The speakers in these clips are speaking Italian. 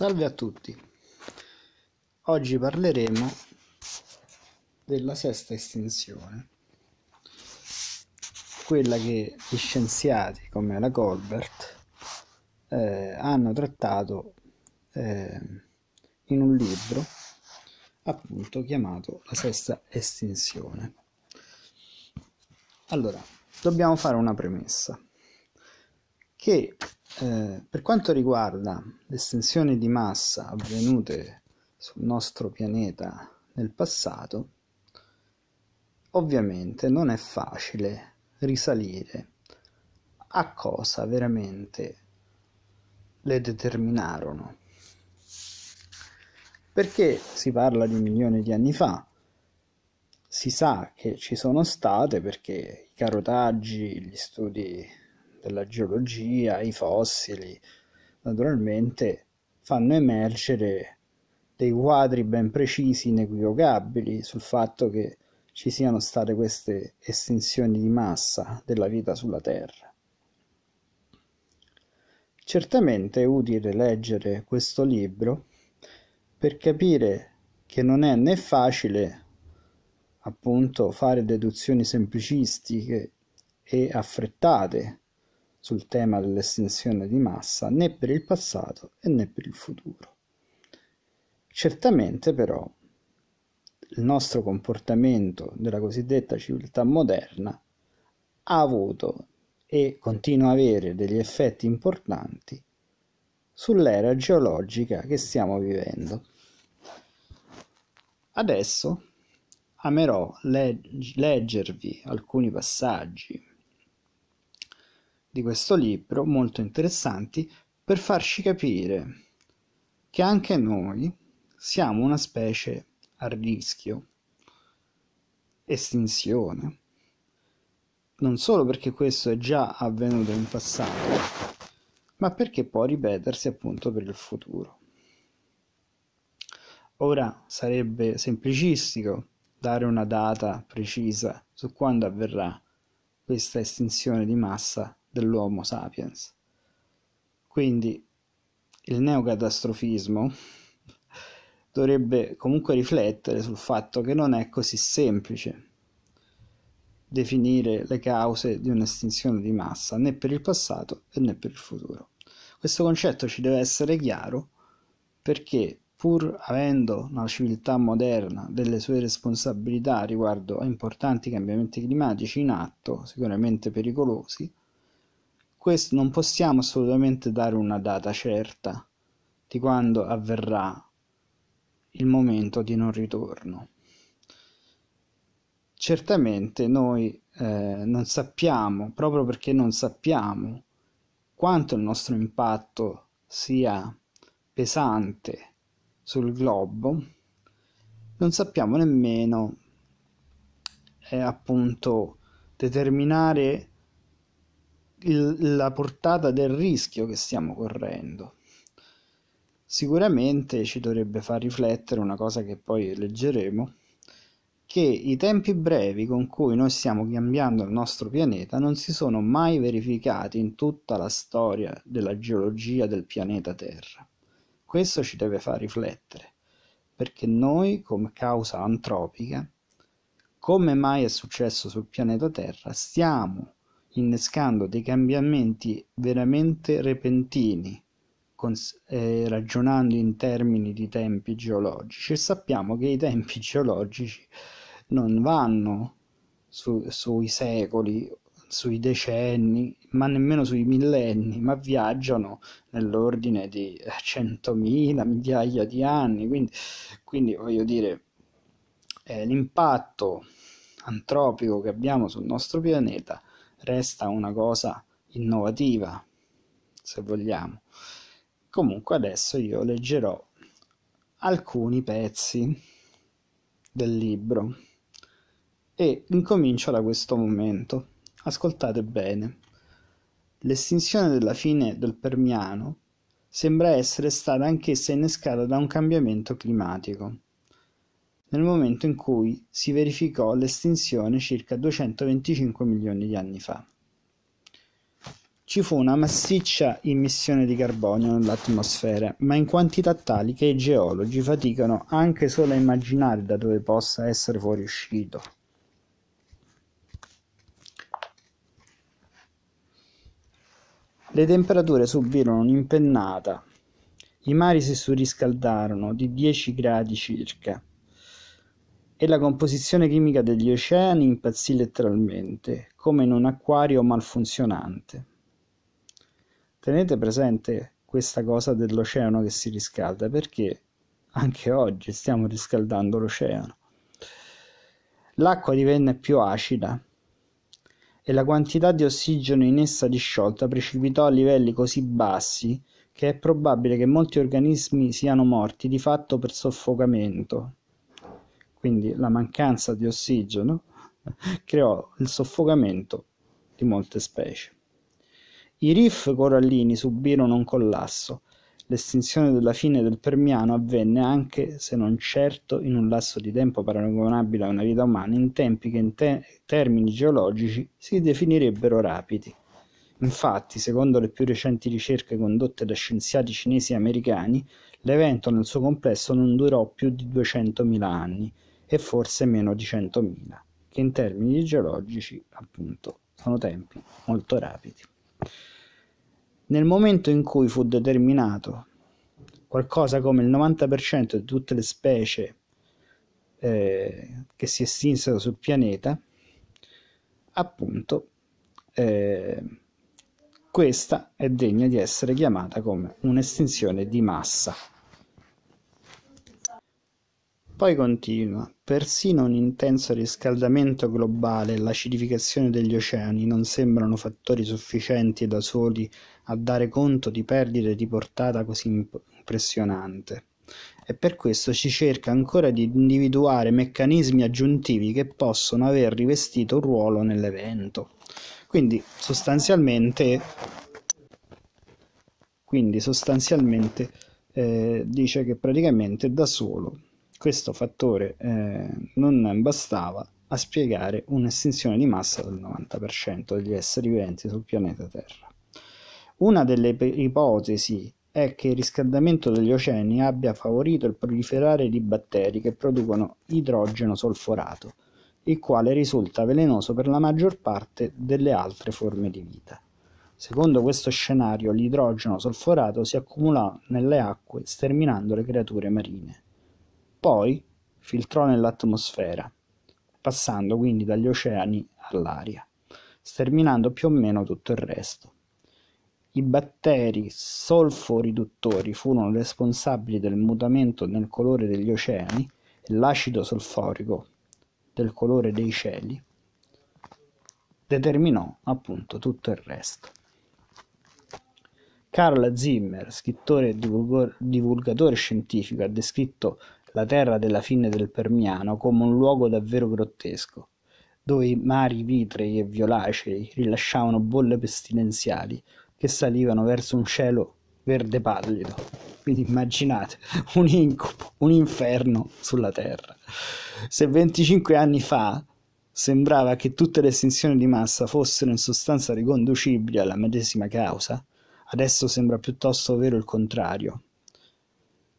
Salve a tutti, oggi parleremo della sesta estinzione, quella che gli scienziati come la Colbert eh, hanno trattato eh, in un libro appunto chiamato La sesta estinzione. Allora, dobbiamo fare una premessa che eh, per quanto riguarda le estensioni di massa avvenute sul nostro pianeta nel passato, ovviamente non è facile risalire a cosa veramente le determinarono. Perché si parla di milioni di anni fa? Si sa che ci sono state perché i carotaggi, gli studi della geologia, i fossili, naturalmente fanno emergere dei quadri ben precisi, inequivocabili sul fatto che ci siano state queste estinzioni di massa della vita sulla Terra. Certamente è utile leggere questo libro per capire che non è né facile appunto fare deduzioni semplicistiche e affrettate sul tema dell'estensione di massa né per il passato e né per il futuro. Certamente però il nostro comportamento della cosiddetta civiltà moderna ha avuto e continua a avere degli effetti importanti sull'era geologica che stiamo vivendo. Adesso amerò leggervi alcuni passaggi di questo libro molto interessanti per farci capire che anche noi siamo una specie a rischio estinzione non solo perché questo è già avvenuto in passato ma perché può ripetersi appunto per il futuro ora sarebbe semplicistico dare una data precisa su quando avverrà questa estinzione di massa dell'Homo sapiens. Quindi il neocatastrofismo dovrebbe comunque riflettere sul fatto che non è così semplice definire le cause di un'estinzione di massa né per il passato né per il futuro. Questo concetto ci deve essere chiaro perché pur avendo una civiltà moderna delle sue responsabilità riguardo a importanti cambiamenti climatici in atto, sicuramente pericolosi, questo non possiamo assolutamente dare una data certa di quando avverrà il momento di non ritorno. Certamente noi eh, non sappiamo, proprio perché non sappiamo quanto il nostro impatto sia pesante sul globo, non sappiamo nemmeno eh, appunto determinare il, la portata del rischio che stiamo correndo. Sicuramente ci dovrebbe far riflettere una cosa che poi leggeremo, che i tempi brevi con cui noi stiamo cambiando il nostro pianeta non si sono mai verificati in tutta la storia della geologia del pianeta Terra. Questo ci deve far riflettere, perché noi, come causa antropica, come mai è successo sul pianeta Terra, stiamo innescando dei cambiamenti veramente repentini, con, eh, ragionando in termini di tempi geologici, e sappiamo che i tempi geologici non vanno su, sui secoli, sui decenni, ma nemmeno sui millenni, ma viaggiano nell'ordine di eh, centomila, migliaia di anni, quindi, quindi voglio dire, eh, l'impatto antropico che abbiamo sul nostro pianeta resta una cosa innovativa, se vogliamo. Comunque adesso io leggerò alcuni pezzi del libro e incomincio da questo momento. Ascoltate bene. L'estinzione della fine del Permiano sembra essere stata anch'essa innescata da un cambiamento climatico nel momento in cui si verificò l'estinzione circa 225 milioni di anni fa. Ci fu una massiccia immissione di carbonio nell'atmosfera, ma in quantità tali che i geologi faticano anche solo a immaginare da dove possa essere fuoriuscito. Le temperature subirono un'impennata, i mari si surriscaldarono di 10 gradi circa e la composizione chimica degli oceani impazzì letteralmente, come in un acquario malfunzionante. Tenete presente questa cosa dell'oceano che si riscalda, perché anche oggi stiamo riscaldando l'oceano. L'acqua divenne più acida e la quantità di ossigeno in essa disciolta precipitò a livelli così bassi che è probabile che molti organismi siano morti di fatto per soffocamento quindi la mancanza di ossigeno creò il soffocamento di molte specie. I riff corallini subirono un collasso. L'estinzione della fine del Permiano avvenne anche, se non certo, in un lasso di tempo paragonabile a una vita umana, in tempi che in te- termini geologici si definirebbero rapidi. Infatti, secondo le più recenti ricerche condotte da scienziati cinesi e americani, l'evento nel suo complesso non durò più di 200.000 anni, e forse meno di 100.000, che in termini geologici, appunto, sono tempi molto rapidi. Nel momento in cui fu determinato qualcosa come il 90% di tutte le specie eh, che si estinsero sul pianeta, appunto, eh, questa è degna di essere chiamata come un'estinzione di massa. Poi continua: "Persino un intenso riscaldamento globale e l'acidificazione degli oceani non sembrano fattori sufficienti da soli a dare conto di perdite di portata così impressionante. E per questo si cerca ancora di individuare meccanismi aggiuntivi che possono aver rivestito un ruolo nell'evento". Quindi sostanzialmente quindi sostanzialmente eh, dice che praticamente da solo questo fattore eh, non bastava a spiegare un'estinzione di massa del 90% degli esseri viventi sul pianeta Terra. Una delle ipotesi è che il riscaldamento degli oceani abbia favorito il proliferare di batteri che producono idrogeno solforato, il quale risulta velenoso per la maggior parte delle altre forme di vita. Secondo questo scenario l'idrogeno solforato si accumula nelle acque sterminando le creature marine poi filtrò nell'atmosfera, passando quindi dagli oceani all'aria, sterminando più o meno tutto il resto. I batteri solforiduttori furono responsabili del mutamento nel colore degli oceani e l'acido solforico del colore dei cieli determinò appunto tutto il resto. Carl Zimmer, scrittore e divulgatore scientifico, ha descritto la terra della fine del Permiano come un luogo davvero grottesco, dove i mari vitrei e violacei rilasciavano bolle pestilenziali che salivano verso un cielo verde pallido. Quindi immaginate un incubo, un inferno sulla Terra. Se 25 anni fa sembrava che tutte le estinzioni di massa fossero in sostanza riconducibili alla medesima causa, adesso sembra piuttosto vero il contrario.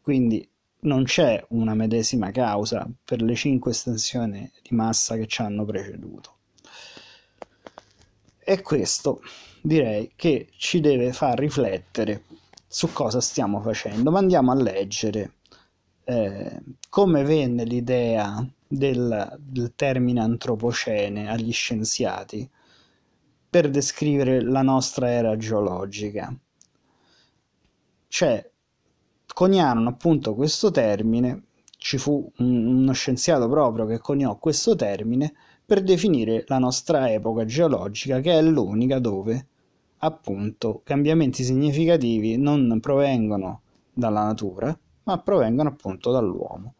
Quindi non c'è una medesima causa per le cinque estensioni di massa che ci hanno preceduto. E questo direi che ci deve far riflettere su cosa stiamo facendo, ma andiamo a leggere eh, come venne l'idea del, del termine antropocene agli scienziati per descrivere la nostra era geologica. C'è coniarono appunto questo termine, ci fu uno scienziato proprio che coniò questo termine per definire la nostra epoca geologica, che è l'unica dove appunto cambiamenti significativi non provengono dalla natura, ma provengono appunto dall'uomo.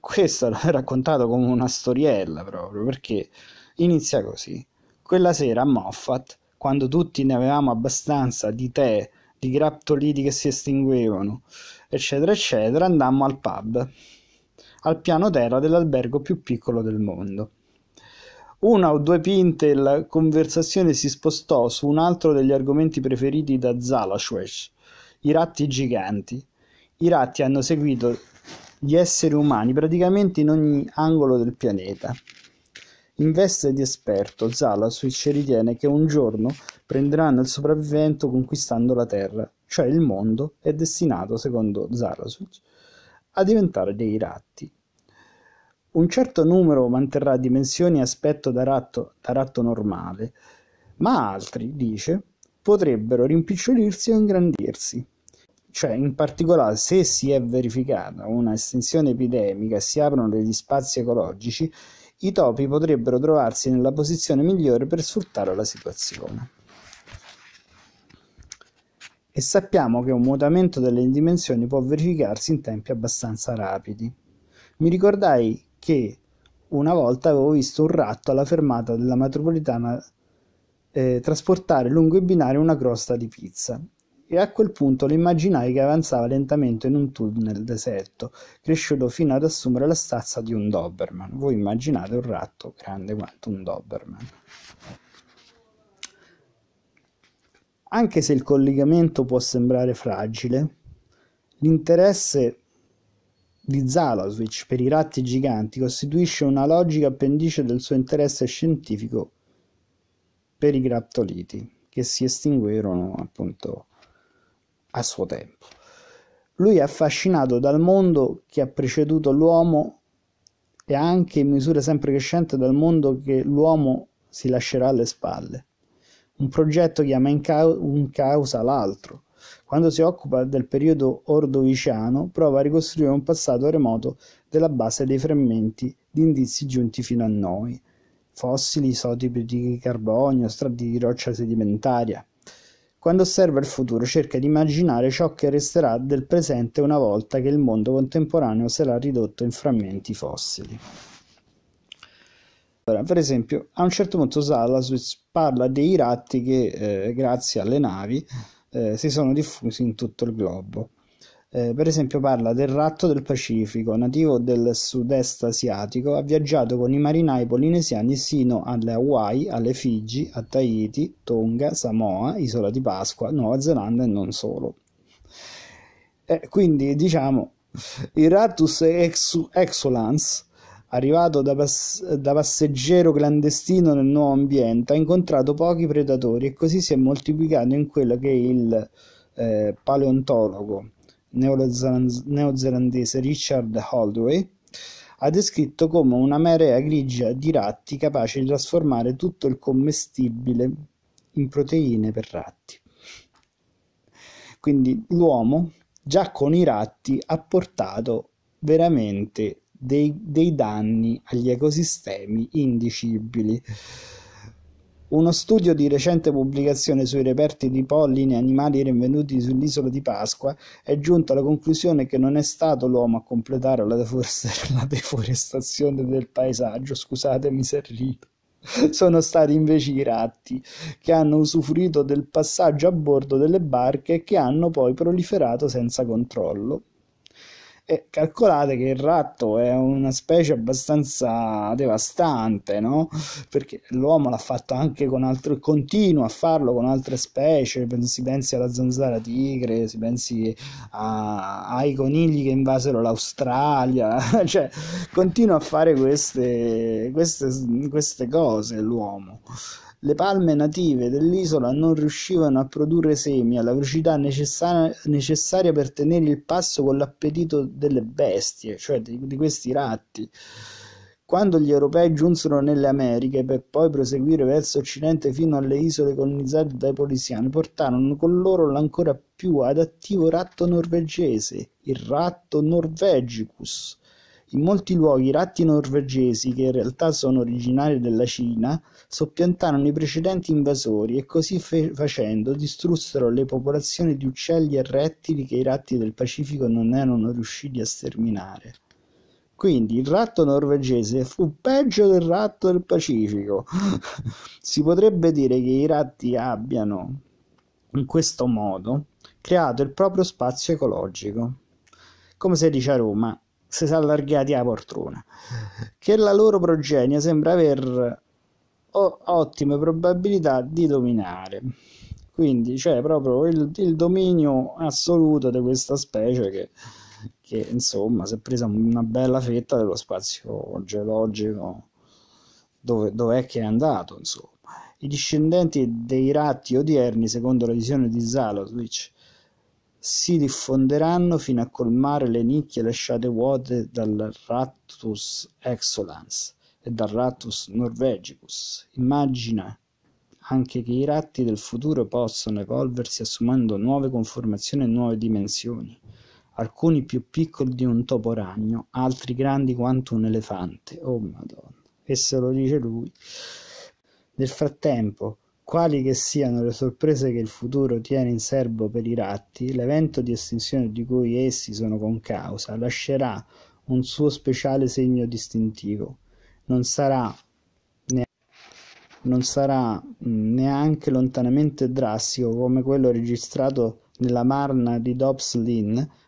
Questo l'ho raccontato come una storiella proprio, perché inizia così. Quella sera a Moffat, quando tutti ne avevamo abbastanza di tè di grattoliti che si estinguevano, eccetera, eccetera, andammo al pub, al piano terra dell'albergo più piccolo del mondo. Una o due pinte la conversazione si spostò su un altro degli argomenti preferiti da Zalashwesh, i ratti giganti. I ratti hanno seguito gli esseri umani praticamente in ogni angolo del pianeta. In veste di esperto, Zala Switch ritiene che un giorno prenderanno il sopravvivente conquistando la Terra, cioè il mondo è destinato, secondo Zalaswitch, a diventare dei ratti. Un certo numero manterrà dimensioni e aspetto da ratto, da ratto normale, ma altri, dice, potrebbero rimpicciolirsi o ingrandirsi. Cioè, in particolare, se si è verificata una estensione epidemica e si aprono degli spazi ecologici, i topi potrebbero trovarsi nella posizione migliore per sfruttare la situazione. E sappiamo che un mutamento delle dimensioni può verificarsi in tempi abbastanza rapidi. Mi ricordai che una volta avevo visto un ratto alla fermata della metropolitana eh, trasportare lungo i binari una crosta di pizza e a quel punto lo immaginai che avanzava lentamente in un tunnel deserto, cresciuto fino ad assumere la stazza di un Doberman. Voi immaginate un ratto grande quanto un Doberman. Anche se il collegamento può sembrare fragile, l'interesse di Zaloswich per i ratti giganti costituisce una logica appendice del suo interesse scientifico per i graptoliti, che si estinguerono appunto a suo tempo. Lui è affascinato dal mondo che ha preceduto l'uomo e anche in misura sempre crescente dal mondo che l'uomo si lascerà alle spalle. Un progetto chiama in, cau- in causa l'altro. Quando si occupa del periodo ordoviciano, prova a ricostruire un passato remoto della base dei frammenti di indizi giunti fino a noi fossili, isotipi di carbonio, strati di roccia sedimentaria quando osserva il futuro cerca di immaginare ciò che resterà del presente una volta che il mondo contemporaneo sarà ridotto in frammenti fossili. Allora, per esempio, a un certo punto Salaswitz parla dei ratti che, eh, grazie alle navi, eh, si sono diffusi in tutto il globo. Eh, per esempio parla del ratto del Pacifico, nativo del sud-est asiatico, ha viaggiato con i marinai polinesiani sino alle Hawaii, alle Figi, a Tahiti, Tonga, Samoa, Isola di Pasqua, Nuova Zelanda e non solo. Eh, quindi diciamo, il Rattus ex- Exulans, arrivato da, pass- da passeggero clandestino nel nuovo ambiente, ha incontrato pochi predatori e così si è moltiplicato in quello che è il eh, paleontologo neozelandese Richard Holdway ha descritto come una marea grigia di ratti capace di trasformare tutto il commestibile in proteine per ratti. Quindi l'uomo già con i ratti ha portato veramente dei, dei danni agli ecosistemi indicibili. Uno studio di recente pubblicazione sui reperti di polline animali rinvenuti sull'isola di Pasqua è giunto alla conclusione che non è stato l'uomo a completare la, deforest- la deforestazione del paesaggio. Scusatemi se rido sono stati invece i ratti che hanno usufruito del passaggio a bordo delle barche e che hanno poi proliferato senza controllo. E calcolate che il ratto è una specie abbastanza devastante, no? Perché l'uomo l'ha fatto anche con altre, continua a farlo con altre specie, si pensi alla zanzara tigre, si pensi a, ai conigli che invasero l'Australia, cioè continua a fare queste, queste, queste cose l'uomo. Le palme native dell'isola non riuscivano a produrre semi alla velocità necessaria per tenere il passo con l'appetito delle bestie, cioè di, di questi ratti. Quando gli europei giunsero nelle Americhe per poi proseguire verso occidente fino alle isole colonizzate dai polisiani, portarono con loro l'ancora più adattivo ratto norvegese, il ratto norvegicus in molti luoghi i ratti norvegesi, che in realtà sono originari della Cina, soppiantarono i precedenti invasori e così fe- facendo distrussero le popolazioni di uccelli e rettili che i ratti del Pacifico non erano riusciti a sterminare. Quindi il ratto norvegese fu peggio del ratto del Pacifico. si potrebbe dire che i ratti abbiano, in questo modo, creato il proprio spazio ecologico. Come si dice a Roma, si sono allargati a poltrona, che la loro progenie sembra aver oh, ottime probabilità di dominare. Quindi c'è cioè, proprio il, il, dominio assoluto di questa specie che, che insomma si è presa una bella fetta dello spazio geologico dove, dove è che è andato. Insomma. I discendenti dei ratti odierni, secondo la visione di Zalotlich, si diffonderanno fino a colmare le nicchie lasciate vuote dal Rattus exolans e dal Rattus norvegicus. Immagina anche che i ratti del futuro possono evolversi assumendo nuove conformazioni e nuove dimensioni, alcuni più piccoli di un topo ragno, altri grandi quanto un elefante. Oh madonna, e se lo dice lui. Nel frattempo, quali che siano le sorprese che il futuro tiene in serbo per i ratti, l'evento di estinzione di cui essi sono con causa lascerà un suo speciale segno distintivo. Non sarà, ne- non sarà mm, neanche lontanamente drastico come quello registrato nella marna di Dobbs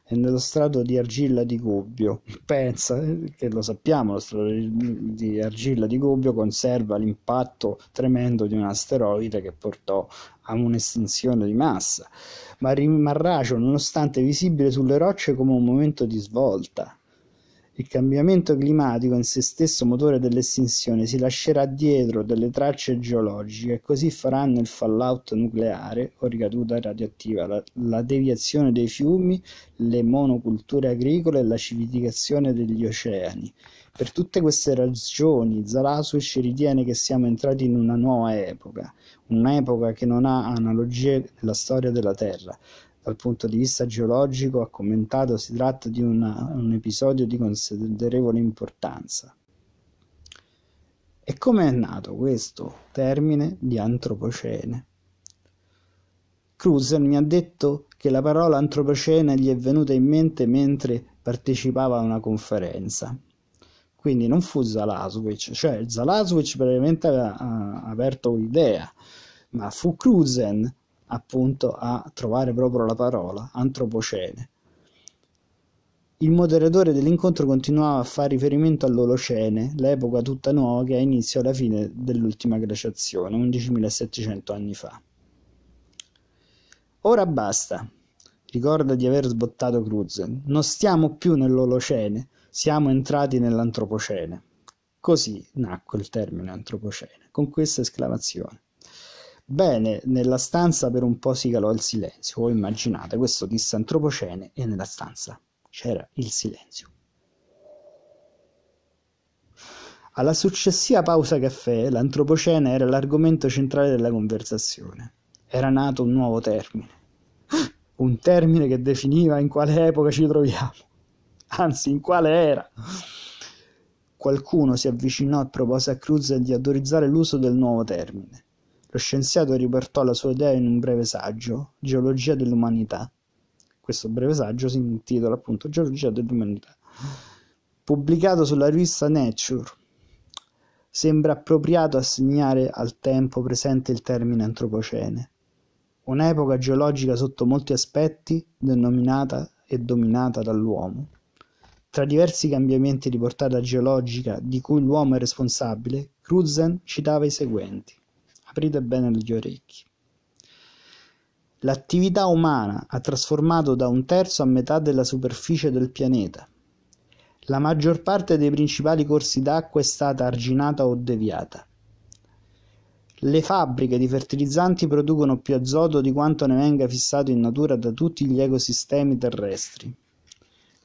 e nello strato di argilla di Gubbio. Pensa eh, che lo sappiamo, lo strato di argilla di Gubbio conserva l'impatto tremendo di un asteroide che portò a un'estinzione di massa, ma rimarrà ciò cioè, nonostante visibile sulle rocce come un momento di svolta. Il cambiamento climatico, in se stesso motore dell'estinzione, si lascerà dietro delle tracce geologiche e così faranno il fallout nucleare o ricaduta radioattiva, la, la deviazione dei fiumi, le monoculture agricole e la civilicazione degli oceani. Per tutte queste ragioni Zalasuic ritiene che siamo entrati in una nuova epoca, un'epoca che non ha analogie nella storia della Terra dal punto di vista geologico, ha commentato, si tratta di una, un episodio di considerevole importanza. E come è nato questo termine di antropocene? Cruiser mi ha detto che la parola antropocene gli è venuta in mente mentre partecipava a una conferenza. Quindi non fu Zalaswicz, cioè Zalaswicz probabilmente aveva uh, aperto l'idea, ma fu Cruzen appunto a trovare proprio la parola, antropocene. Il moderatore dell'incontro continuava a fare riferimento all'Olocene, l'epoca tutta nuova che ha inizio alla fine dell'ultima glaciazione, 11.700 anni fa. Ora basta, ricorda di aver sbottato Cruzen. Non stiamo più nell'Olocene, siamo entrati nell'Antropocene. Così nacque il termine Antropocene, con questa esclamazione. Bene, nella stanza per un po' si calò il silenzio. Voi immaginate, questo disse Antropocene e nella stanza c'era il silenzio. Alla successiva pausa caffè, l'antropocene era l'argomento centrale della conversazione. Era nato un nuovo termine. Un termine che definiva in quale epoca ci troviamo. Anzi, in quale era. Qualcuno si avvicinò e propose a Cruz di autorizzare l'uso del nuovo termine. Lo scienziato riportò la sua idea in un breve saggio, Geologia dell'umanità. Questo breve saggio si intitola appunto Geologia dell'umanità, pubblicato sulla rivista Nature. Sembra appropriato assegnare al tempo presente il termine antropocene, un'epoca geologica sotto molti aspetti denominata e dominata dall'uomo. Tra diversi cambiamenti di portata geologica di cui l'uomo è responsabile, Cruzen citava i seguenti aprite bene gli orecchi. L'attività umana ha trasformato da un terzo a metà della superficie del pianeta. La maggior parte dei principali corsi d'acqua è stata arginata o deviata. Le fabbriche di fertilizzanti producono più azoto di quanto ne venga fissato in natura da tutti gli ecosistemi terrestri.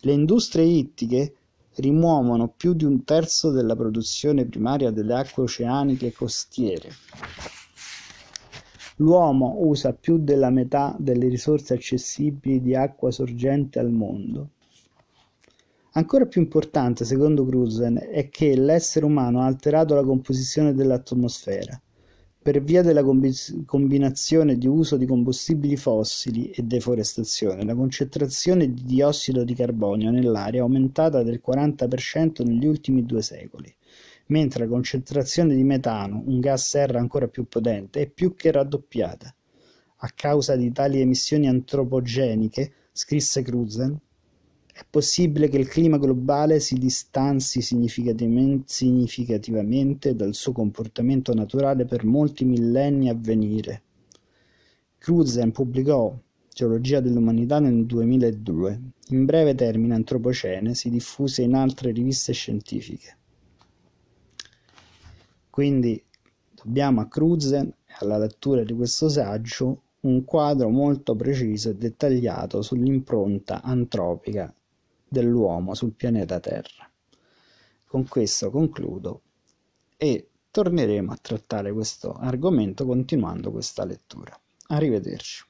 Le industrie ittiche rimuovono più di un terzo della produzione primaria delle acque oceaniche e costiere. L'uomo usa più della metà delle risorse accessibili di acqua sorgente al mondo. Ancora più importante, secondo Cruzen, è che l'essere umano ha alterato la composizione dell'atmosfera per via della combinazione di uso di combustibili fossili e deforestazione, la concentrazione di diossido di carbonio nell'aria è aumentata del 40% negli ultimi due secoli mentre la concentrazione di metano, un gas serra ancora più potente, è più che raddoppiata. A causa di tali emissioni antropogeniche, scrisse Cruzen, è possibile che il clima globale si distanzi significativamente dal suo comportamento naturale per molti millenni a venire. Cruzen pubblicò Geologia dell'umanità nel 2002. In breve termine Antropocene si diffuse in altre riviste scientifiche. Quindi dobbiamo a Cruzen e alla lettura di questo saggio un quadro molto preciso e dettagliato sull'impronta antropica dell'uomo sul pianeta Terra. Con questo concludo e torneremo a trattare questo argomento continuando questa lettura. Arrivederci.